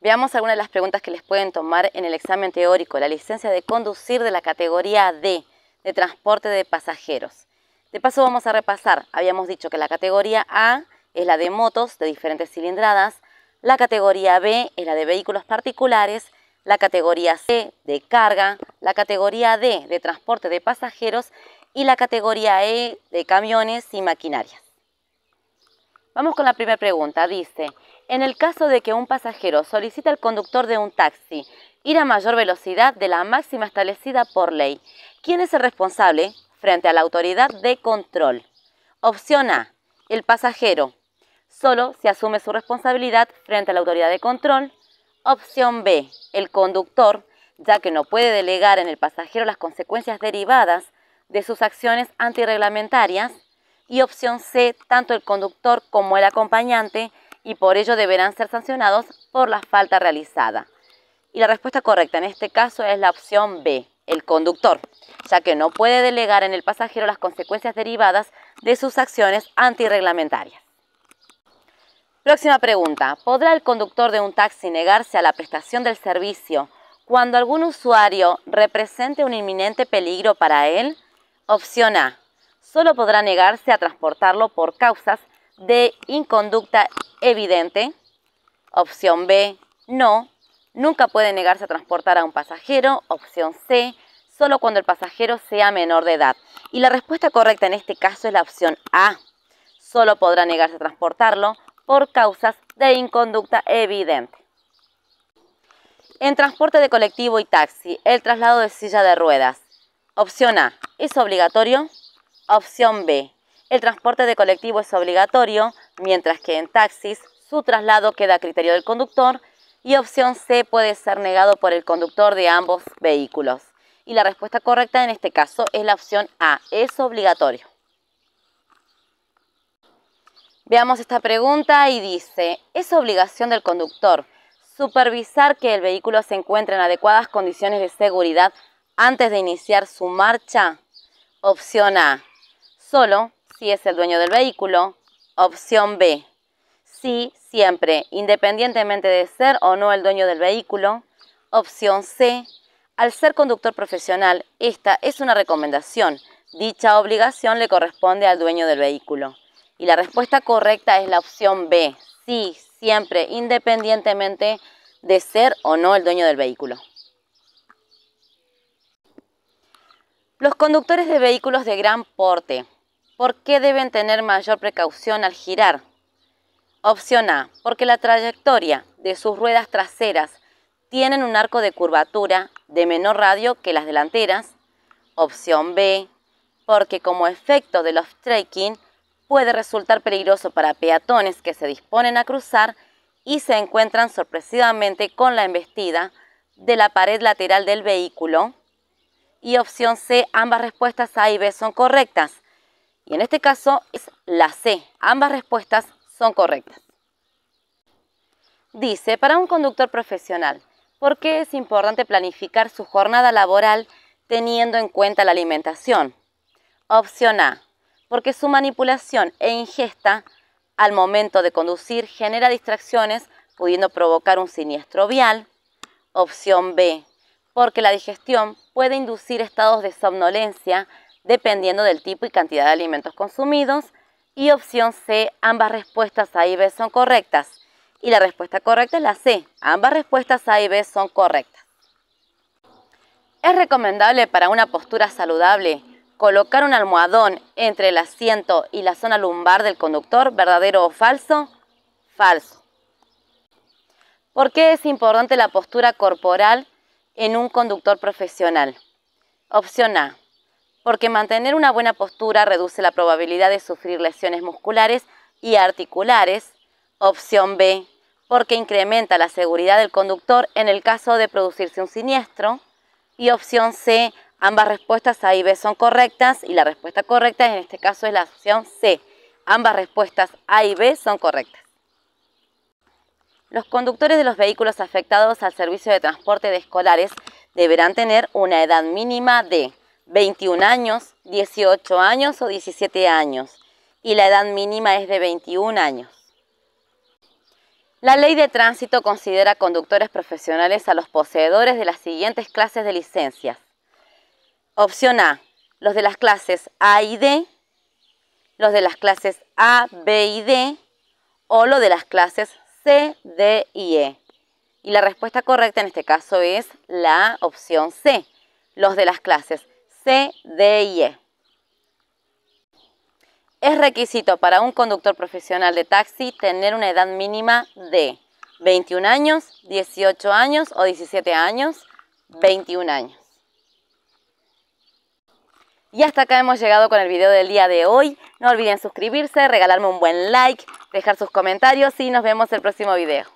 Veamos algunas de las preguntas que les pueden tomar en el examen teórico, la licencia de conducir de la categoría D, de transporte de pasajeros. De paso vamos a repasar, habíamos dicho que la categoría A es la de motos de diferentes cilindradas, la categoría B es la de vehículos particulares, la categoría C de carga, la categoría D de transporte de pasajeros y la categoría E de camiones y maquinarias. Vamos con la primera pregunta, dice, en el caso de que un pasajero solicite al conductor de un taxi ir a mayor velocidad de la máxima establecida por ley, ¿quién es el responsable frente a la autoridad de control? Opción A, el pasajero. Solo se asume su responsabilidad frente a la autoridad de control. Opción B, el conductor, ya que no puede delegar en el pasajero las consecuencias derivadas de sus acciones antirreglamentarias. Y opción C, tanto el conductor como el acompañante y por ello deberán ser sancionados por la falta realizada. Y la respuesta correcta en este caso es la opción B, el conductor, ya que no puede delegar en el pasajero las consecuencias derivadas de sus acciones antirreglamentarias. Próxima pregunta. ¿Podrá el conductor de un taxi negarse a la prestación del servicio cuando algún usuario represente un inminente peligro para él? Opción A. Solo podrá negarse a transportarlo por causas de inconducta evidente. Opción B, no. Nunca puede negarse a transportar a un pasajero. Opción C, solo cuando el pasajero sea menor de edad. Y la respuesta correcta en este caso es la opción A. Solo podrá negarse a transportarlo por causas de inconducta evidente. En transporte de colectivo y taxi, el traslado de silla de ruedas. Opción A, ¿es obligatorio? Opción B, el transporte de colectivo es obligatorio, mientras que en taxis su traslado queda a criterio del conductor y opción C puede ser negado por el conductor de ambos vehículos. Y la respuesta correcta en este caso es la opción A, es obligatorio. Veamos esta pregunta y dice, es obligación del conductor supervisar que el vehículo se encuentre en adecuadas condiciones de seguridad antes de iniciar su marcha. Opción A, solo si es el dueño del vehículo. Opción B, sí siempre, independientemente de ser o no el dueño del vehículo. Opción C, al ser conductor profesional, esta es una recomendación. Dicha obligación le corresponde al dueño del vehículo. Y la respuesta correcta es la opción B, sí siempre, independientemente de ser o no el dueño del vehículo. Los conductores de vehículos de gran porte ¿Por qué deben tener mayor precaución al girar? Opción A, porque la trayectoria de sus ruedas traseras tienen un arco de curvatura de menor radio que las delanteras. Opción B, porque como efecto del off tracking puede resultar peligroso para peatones que se disponen a cruzar y se encuentran sorpresivamente con la embestida de la pared lateral del vehículo. Y opción C, ambas respuestas A y B son correctas, y en este caso es la C. Ambas respuestas son correctas. Dice, para un conductor profesional, ¿por qué es importante planificar su jornada laboral teniendo en cuenta la alimentación? Opción A, porque su manipulación e ingesta al momento de conducir genera distracciones pudiendo provocar un siniestro vial. Opción B, porque la digestión puede inducir estados de somnolencia dependiendo del tipo y cantidad de alimentos consumidos. Y opción C, ambas respuestas A y B son correctas. Y la respuesta correcta es la C, ambas respuestas A y B son correctas. Es recomendable para una postura saludable colocar un almohadón entre el asiento y la zona lumbar del conductor, verdadero o falso, falso. ¿Por qué es importante la postura corporal en un conductor profesional? Opción A porque mantener una buena postura reduce la probabilidad de sufrir lesiones musculares y articulares. Opción B, porque incrementa la seguridad del conductor en el caso de producirse un siniestro. Y opción C, ambas respuestas A y B son correctas y la respuesta correcta en este caso es la opción C. Ambas respuestas A y B son correctas. Los conductores de los vehículos afectados al servicio de transporte de escolares deberán tener una edad mínima de 21 años, 18 años o 17 años y la edad mínima es de 21 años. La ley de tránsito considera conductores profesionales a los poseedores de las siguientes clases de licencias. Opción A, los de las clases A y D, los de las clases A, B y D o los de las clases C, D y E. Y la respuesta correcta en este caso es la opción C, los de las clases C, e. Es requisito para un conductor profesional de taxi tener una edad mínima de 21 años, 18 años o 17 años, 21 años. Y hasta acá hemos llegado con el video del día de hoy. No olviden suscribirse, regalarme un buen like, dejar sus comentarios y nos vemos el próximo video.